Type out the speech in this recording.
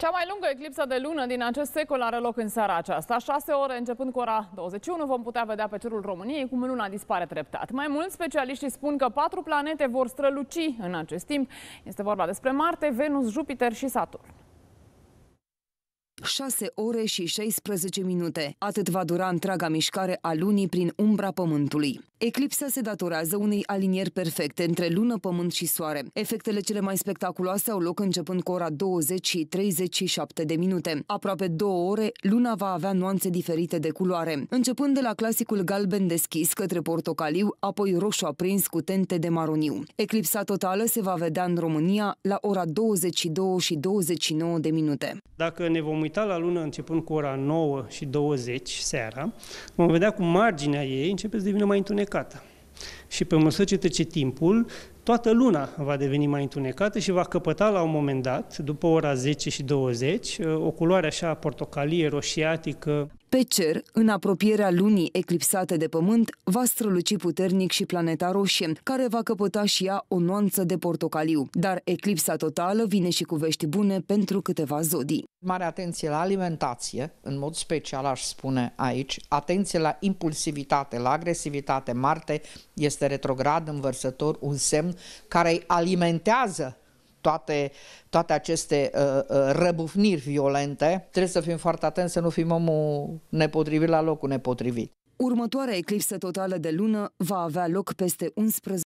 Cea mai lungă eclipsă de lună din acest secol are loc în seara aceasta. 6 ore începând cu ora 21 vom putea vedea pe cerul României cum luna dispare treptat. Mai mulți specialiștii spun că patru planete vor străluci în acest timp. Este vorba despre Marte, Venus, Jupiter și Saturn. 6 ore și 16 minute. Atât va dura întreaga mișcare a lunii prin umbra Pământului. Eclipsa se datorează unei alinieri perfecte între lună, pământ și soare. Efectele cele mai spectaculoase au loc începând cu ora 20 și 37 de minute. Aproape două ore, luna va avea nuanțe diferite de culoare, începând de la clasicul galben deschis către portocaliu, apoi roșu aprins cu tente de maroniu. Eclipsa totală se va vedea în România la ora 22 și 29 de minute. Dacă ne vom uita la lună începând cu ora 9 și 20 seara, vom vedea cum marginea ei începe să devină mai întunecată judecată. Și pe măsură ce trece timpul, toată luna va deveni mai întunecată și va căpăta la un moment dat, după ora 10 și 20, o culoare așa portocalie, roșiatică. Pe cer, în apropierea lunii eclipsate de pământ, va străluci puternic și planeta roșie, care va căpăta și ea o nuanță de portocaliu. Dar eclipsa totală vine și cu vești bune pentru câteva zodii. Mare atenție la alimentație, în mod special aș spune aici, atenție la impulsivitate, la agresivitate. Marte este retrograd, învărsător, un semn care îi alimentează toate, toate aceste uh, uh, răbufniri violente. Trebuie să fim foarte atenți să nu fim omul nepotrivit la locul nepotrivit. Următoarea eclipsă totală de lună va avea loc peste 11